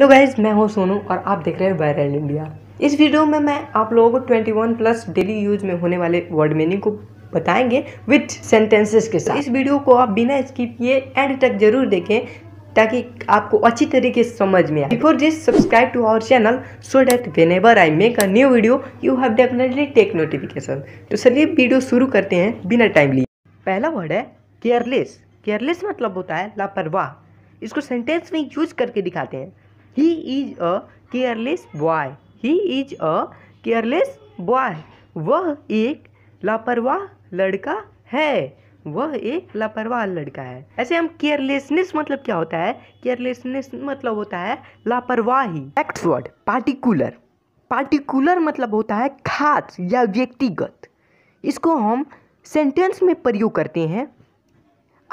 Hello guys मैं हूँ सोनू और आप देख रहे हैं वायरल इंडिया इस वीडियो में मैं आप लोगों को 21 प्लस डेली यूज में होने वाले वर्ड मीनिंग को बताएंगे विथ सेंटेंसेस के साथ इस वीडियो को आप बिना स्किप किए एंड तक जरूर देखें ताकि आपको अच्छी तरीके से समझ में आए before this subscribe to our channel so that whenever I make a new video you have definitely take notification तो चलिए वीडियो शुरू करते हैं बिना टाइम लिए पहला वर्ड है केयरलेस केयरलेस मतलब होता है लापरवाह इसको सेंटेंस में यूज करके दिखाते हैं he is a careless boy he is a careless boy वह एक लापरवाह लड़का है वह एक लापरवाह लड़का है ऐसे हम केयरलेसनेस मतलब क्या होता है केयरलेसनेस मतलब होता है लापरवाही नेक्स्ट वर्ड पार्टिकुलर पार्टिकुलर मतलब होता है खास या व्यक्तिगत इसको हम सेंटेंस में प्रयोग करते हैं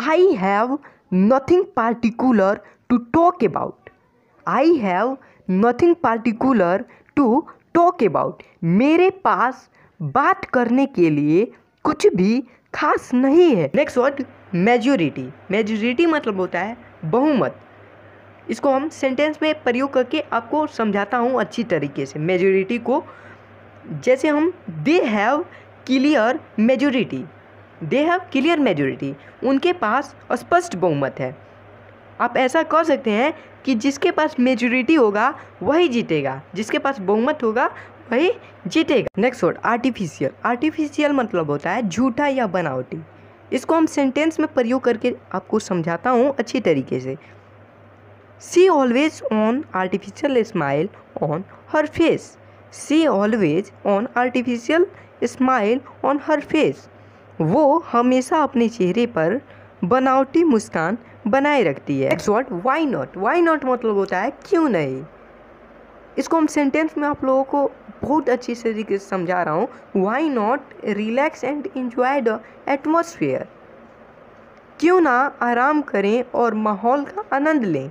I have nothing particular to talk about I have nothing particular to talk about मेरे पास बात करने के लिए कुछ भी खास नहीं है नेक्स्ट वर्ड मेजोरिटी मेजोरिटी मतलब होता है बहुमत इसको हम सेंटेंस में प्रयोग करके आपको समझाता हूँ अच्छी तरीके से मेजोरिटी को जैसे हम they have clear majority they have clear majority उनके पास स्पष्ट बहुमत है आप ऐसा कह सकते हैं कि जिसके पास मेजोरिटी होगा वही जीतेगा जिसके पास बहुमत होगा वही जीतेगा नेक्स्ट वर्ड आर्टिफिशियल आर्टिफिशियल मतलब होता है झूठा या बनावटी इसको हम सेंटेंस में प्रयोग करके आपको समझाता हूँ अच्छी तरीके से she always on artificial smile on her face she always on artificial smile on her face वो हमेशा अपने चेहरे पर बनावटी मुस्कान बनाए रखती है next word why not why not मतलब होता है क्यों नहीं इसको हम सेंटेंस में आप लोगों को बहुत अच्छी तरीके से समझा रहा हूँ why not relax and enjoy the atmosphere क्यों ना आराम करें और माहौल का आनंद लें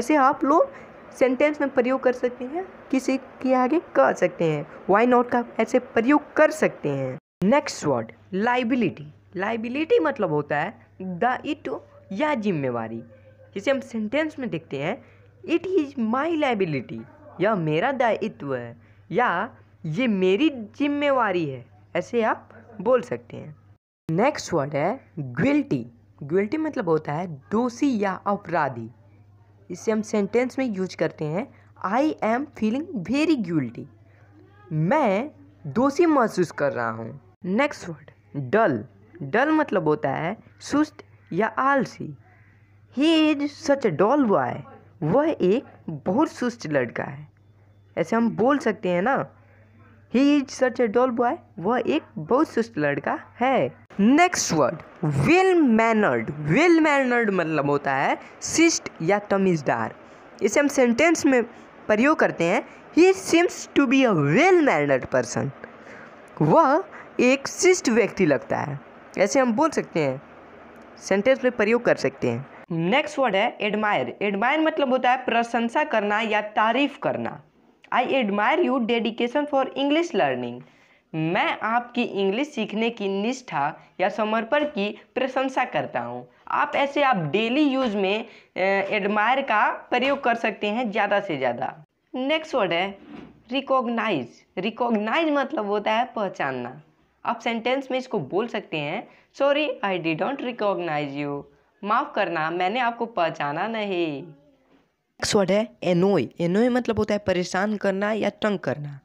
ऐसे आप लोग सेंटेंस में प्रयोग कर सकते हैं किसी के आगे कह सकते हैं वाई नॉट का ऐसे प्रयोग कर सकते हैं नेक्स्ट वर्ड लाइबिलिटी लाइबिलिटी मतलब होता है द इट या जिम्मेवारी जिसे हम सेंटेंस में देखते हैं इट इज़ माई लाइबिलिटी या मेरा दायित्व है या ये मेरी जिम्मेवारी है ऐसे आप बोल सकते हैं नेक्स्ट वर्ड है ग्विल्टी ग्विल्टी मतलब होता है दोषी या अपराधी इसे हम सेंटेंस में यूज करते हैं I am feeling very guilty मैं दोषी महसूस कर रहा हूँ नेक्स्ट वर्ड डल डल मतलब होता है सुस्त या आलसी he is such a dull boy वह एक बहुत सुस्त लड़का है ऐसे हम बोल सकते हैं ना he is such a dull boy वह एक बहुत सुस्त लड़का है next word well mannered well mannered मतलब होता है शिष्ट या तमीज़दार इसे हम सेंटेंस में प्रयोग करते हैं he seems to be a well mannered person वह एक शिष्ट व्यक्ति लगता है ऐसे हम बोल सकते हैं सेंटेंस में प्रयोग कर सकते हैं नेक्स्ट वर्ड है एडमायर एडमायर मतलब होता है प्रशंसा करना या तारीफ करना I admire you dedication for English learning मैं आपकी इंग्लिश सीखने की निष्ठा या समर्पण की प्रशंसा करता हूँ आप ऐसे आप डेली यूज में एडमायर का प्रयोग कर सकते हैं ज़्यादा से ज़्यादा नेक्स्ट वर्ड है रिकॉग्नाइज रिकॉग्नाइज मतलब होता है पहचानना आप सेंटेंस में इसको बोल सकते हैं sorry I d don't recognise you माफ़ करना मैंने आपको पहचाना नहीं नेक्स्ट वर्ड है एनोय एनोय मतलब होता है परेशान करना या तंग करना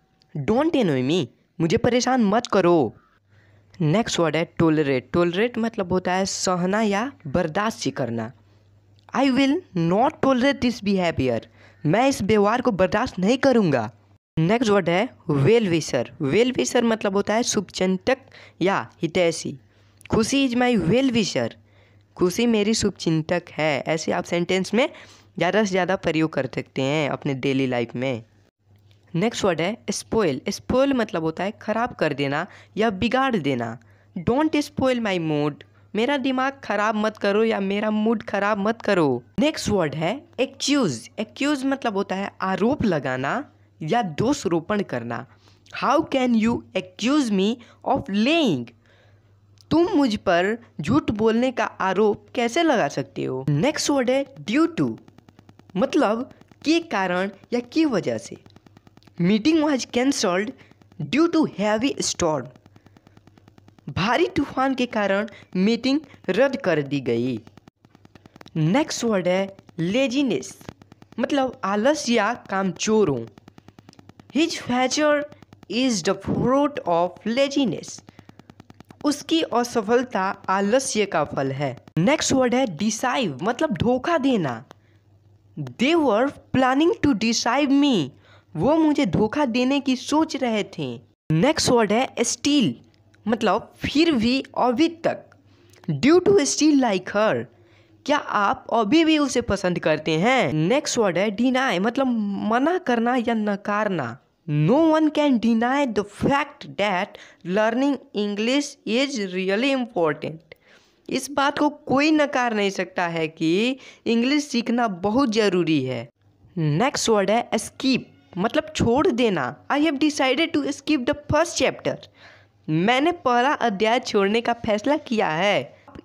डोंट एनोय मी मुझे परेशान मत करो नेक्स्ट वर्ड है टोलरेट टोलरेट मतलब होता है सहना या बर्दाश्त करना I will not tolerate this behaviour मैं इस व्यवहार को बर्दाश्त नहीं करूँगा नेक्स्ट वर्ड है वेल वेलविशर वेल मतलब होता है शुभचिंतक या हितैषी खुशी इज माई वेल खुशी मेरी शुभचिंतक है ऐसे आप सेंटेंस में ज़्यादा से ज़्यादा प्रयोग कर सकते हैं अपने डेली लाइफ में नेक्स्ट वर्ड है स्पोइल स्पोइल मतलब होता है ख़राब कर देना या बिगाड़ देना डोंट स्पोइल माई मूड मेरा दिमाग ख़राब मत करो या मेरा मूड ख़राब मत करो नेक्स्ट वर्ड है एक्यूज एक्यूज मतलब होता है आरोप लगाना या दोष रोपण करना how can you accuse me of lying तुम मुझ पर झूठ बोलने का आरोप कैसे लगा सकते हो नेक्स्ट वर्ड है ड्यू टू मतलब के कारण या की वजह से meeting was cancelled due to heavy storm भारी तूफान के कारण मीटिंग रद्द कर दी गई नेक्स्ट वर्ड है लेजीनेस मतलब आलस या कामचोर हूँ his failure is the fruit of laziness उसकी असफलता आलस्य का फल है नेक्स्ट वर्ड है डिसाइव मतलब धोखा देना वर प्लानिंग टू डिसाइव मी वो मुझे धोखा देने की सोच रहे थे नेक्स्ट वर्ड है स्टील मतलब फिर भी अभी तक due to still like her क्या आप अभी भी उसे पसंद करते हैं नेक्स्ट वर्ड है डिनाई मतलब मना करना या नकारना No one can deny the fact that learning English is really important. इस बात को कोई नकार नहीं सकता है कि इंग्लिश सीखना बहुत ज़रूरी है नेक्स्ट वर्ड है स्कीप मतलब छोड़ देना I have decided to skip the first chapter मैंने पहला अध्याय छोड़ने का फैसला किया है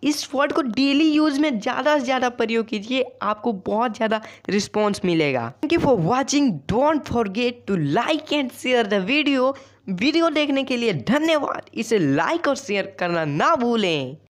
इस वर्ड को डेली यूज में ज़्यादा से ज़्यादा प्रयोग कीजिए आपको बहुत ज़्यादा रिस्पॉन्स मिलेगा thank you for watching don't forget to like and share the video video देखने के लिए धन्यवाद इसे लाइक और शेयर करना ना भूलें